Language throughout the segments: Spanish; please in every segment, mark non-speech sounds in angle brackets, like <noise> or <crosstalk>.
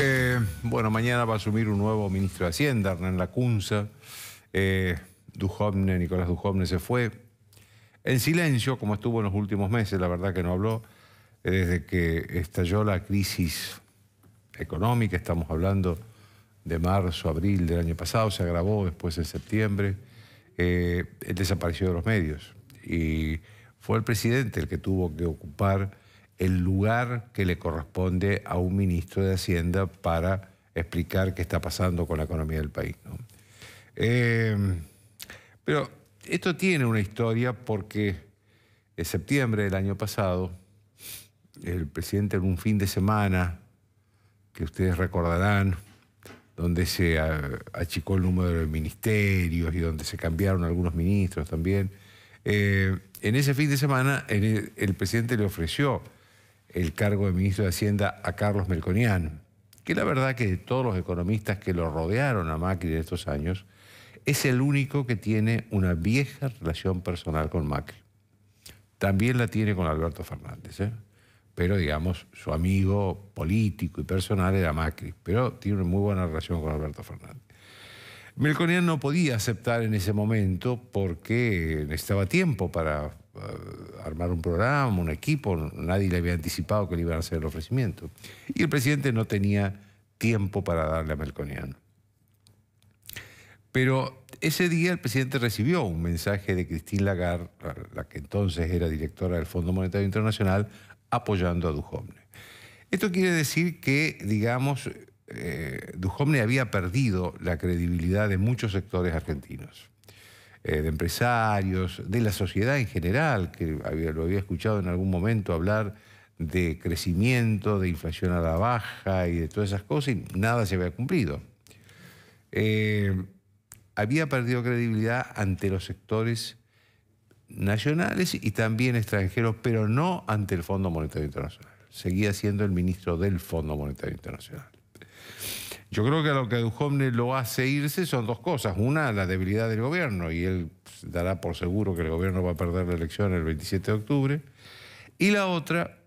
Eh, bueno, mañana va a asumir un nuevo ministro de Hacienda, Hernán Lacunza. Eh, Duhovne, Nicolás Duhovne, se fue. En silencio, como estuvo en los últimos meses, la verdad que no habló, eh, desde que estalló la crisis económica, estamos hablando de marzo, abril del año pasado, se agravó después en septiembre, él desapareció de los medios y fue el presidente el que tuvo que ocupar el lugar que le corresponde a un ministro de Hacienda para explicar qué está pasando con la economía del país. Eh, pero esto tiene una historia porque en septiembre del año pasado, el presidente en un fin de semana, que ustedes recordarán, donde se achicó el número de ministerios y donde se cambiaron algunos ministros también, eh, en ese fin de semana el presidente le ofreció el cargo de ministro de Hacienda a Carlos Melconian, que la verdad que de todos los economistas que lo rodearon a Macri en estos años, es el único que tiene una vieja relación personal con Macri. También la tiene con Alberto Fernández, ¿eh? pero digamos, su amigo político y personal era Macri, pero tiene una muy buena relación con Alberto Fernández. Melconian no podía aceptar en ese momento porque necesitaba tiempo para eh, un programa, un equipo, nadie le había anticipado que le iban a hacer el ofrecimiento. Y el presidente no tenía tiempo para darle a Melconiano. Pero ese día el presidente recibió un mensaje de Cristina Lagarde, la que entonces era directora del Fondo Monetario Internacional, apoyando a Duhovne. Esto quiere decir que, digamos, eh, había perdido la credibilidad de muchos sectores argentinos. Eh, de empresarios, de la sociedad en general, que lo había escuchado en algún momento hablar de crecimiento, de inflación a la baja y de todas esas cosas, y nada se había cumplido. Eh, había perdido credibilidad ante los sectores nacionales y también extranjeros, pero no ante el Fondo Monetario Internacional. Seguía siendo el ministro del Fondo Monetario Internacional. Yo creo que a lo que Duhovne lo hace irse son dos cosas. Una, la debilidad del gobierno, y él dará por seguro que el gobierno va a perder la elección el 27 de octubre. Y la otra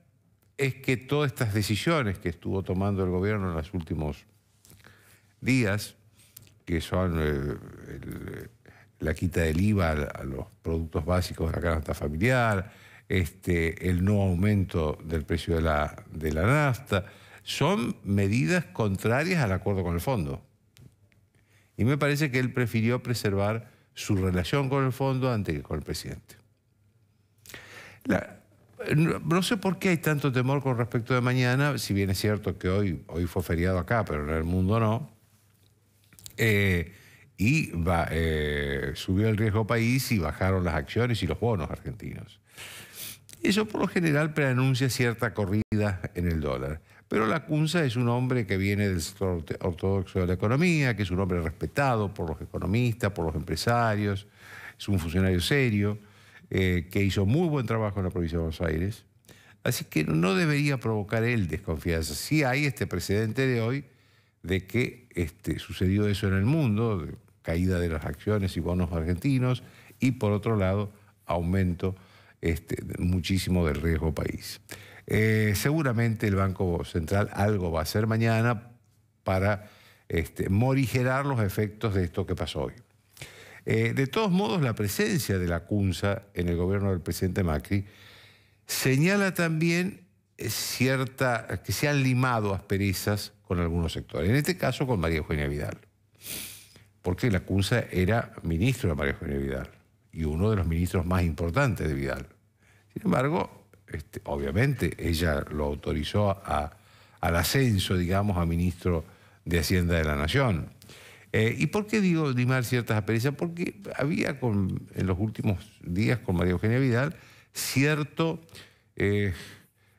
es que todas estas decisiones que estuvo tomando el gobierno en los últimos días, que son eh, la quita del IVA a los productos básicos de la canasta familiar, este, el no aumento del precio de la nafta, son medidas contrarias al acuerdo con el fondo. Y me parece que él prefirió preservar su relación con el fondo antes que con el presidente. no, sé por qué hay tanto temor con respecto de mañana, si bien es cierto que hoy, hoy fue feriado acá, pero en el mundo no. Eh, y eh, subió el riesgo país y bajaron las acciones y los bonos argentinos. Eso por lo general preanuncia cierta corrida en el dólar. Pero Lacunza es un hombre que viene del sector ortodoxo de la economía, que es un hombre respetado por los economistas, por los empresarios, es un funcionario serio, eh, que hizo muy buen trabajo en la provincia de Buenos Aires. Así que no debería provocar él desconfianza. Sí hay este precedente de hoy de que este, sucedió eso en el mundo, caída de las acciones y bonos argentinos, y por otro lado, aumento este, muchísimo del riesgo país. Eh, seguramente el Banco Central algo va a hacer mañana para este, morigerar los efectos de esto que pasó hoy. Eh, de todos modos, la presencia de la CUNSA en el gobierno del presidente Macri señala también eh, cierta, que se han limado asperezas con algunos sectores, en este caso con María Eugenia Vidal, porque la CUNSA era ministro de María Eugenia Vidal y uno de los ministros más importantes de Vidal. Sin embargo, este, obviamente ella lo autorizó al ascenso, digamos, a ministro de Hacienda de la Nación. Eh, ¿Y por qué digo limar ciertas apariencias Porque había con, en los últimos días con María Eugenia Vidal cierto, eh,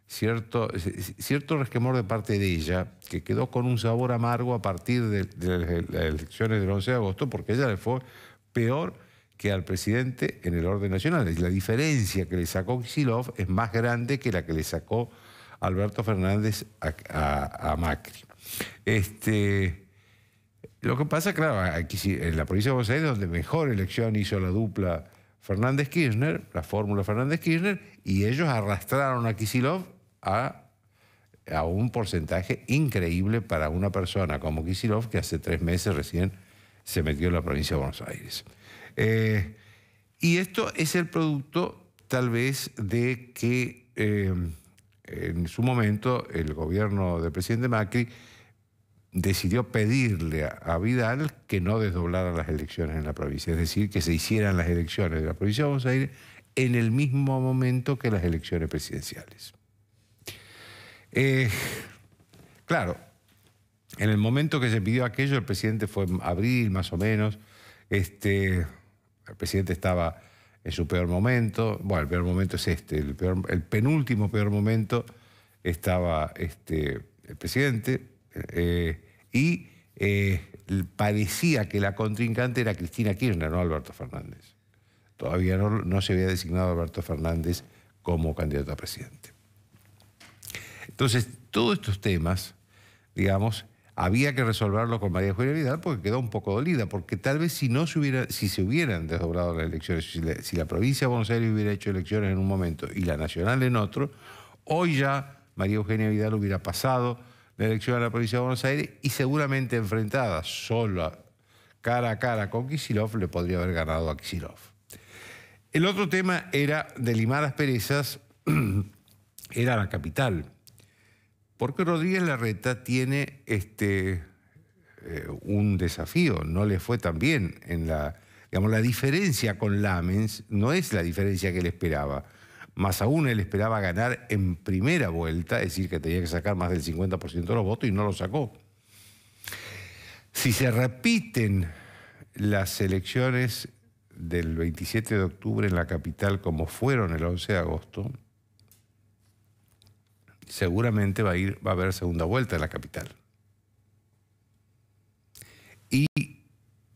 cierto, cierto resquemor de parte de ella que quedó con un sabor amargo a partir de, de las elecciones del 11 de agosto porque ella le fue peor que al presidente en el orden nacional. La diferencia que le sacó Kisilov es más grande que la que le sacó Alberto Fernández a, Macri. Este, lo que pasa, claro, en la provincia de Buenos Aires, donde mejor elección hizo la dupla Fernández Kirchner, la fórmula Fernández Kirchner, y ellos arrastraron a Kisilov a, a un porcentaje increíble para una persona como Kisilov, que hace tres meses recién se metió en la provincia de Buenos Aires. Eh, y esto es el producto tal vez de que em, en su momento el gobierno del presidente Macri decidió pedirle a, Vidal que no desdoblara las elecciones en la provincia, es decir, que se hicieran las elecciones de la provincia de Buenos Aires en el mismo momento que las elecciones presidenciales. Eh, claro, en el momento que se pidió aquello, el presidente fue en abril más o menos, este, el presidente estaba en su peor momento. Bueno, el peor momento es este, el, penúltimo peor momento estaba este, el presidente eh, y eh, parecía que la contrincante era Cristina Kirchner, no Alberto Fernández. Todavía no, se había designado Alberto Fernández como candidato a presidente. Entonces, todos estos temas, digamos, había que resolverlo con María Eugenia Vidal porque quedó un poco dolida, porque tal vez si no se hubiera, si se hubieran desdoblado las elecciones, si la, provincia de Buenos Aires hubiera hecho elecciones en un momento y la nacional en otro, hoy ya María Eugenia Vidal hubiera pasado la elección a la provincia de Buenos Aires y seguramente enfrentada sola, cara a cara con Kisilov, le podría haber ganado a Kisilov. El otro tema era de limar perezas, <clears throat> era la capital. Porque Rodríguez Larreta tiene este, eh, un desafío, no le fue tan bien en la... Digamos, la diferencia con Lamens no es la diferencia que él esperaba. Más aún él esperaba ganar en primera vuelta, es decir, que tenía que sacar más del 50% de los votos y no lo sacó. Si se repiten las elecciones del 27 de octubre en la capital como fueron el 11 de agosto, seguramente va a, ir, va a haber segunda vuelta en la capital. Y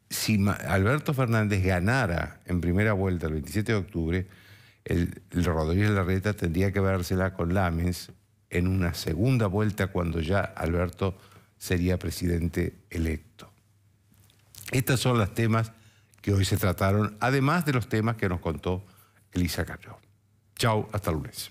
si Alberto Fernández ganara en primera vuelta el 27 de octubre, el, Rodríguez Larreta tendría que vérsela con Lames en una segunda vuelta cuando ya Alberto sería presidente electo. Estos son los temas que hoy se trataron, además de los temas que nos contó Elisa Carrió. Chau, hasta lunes.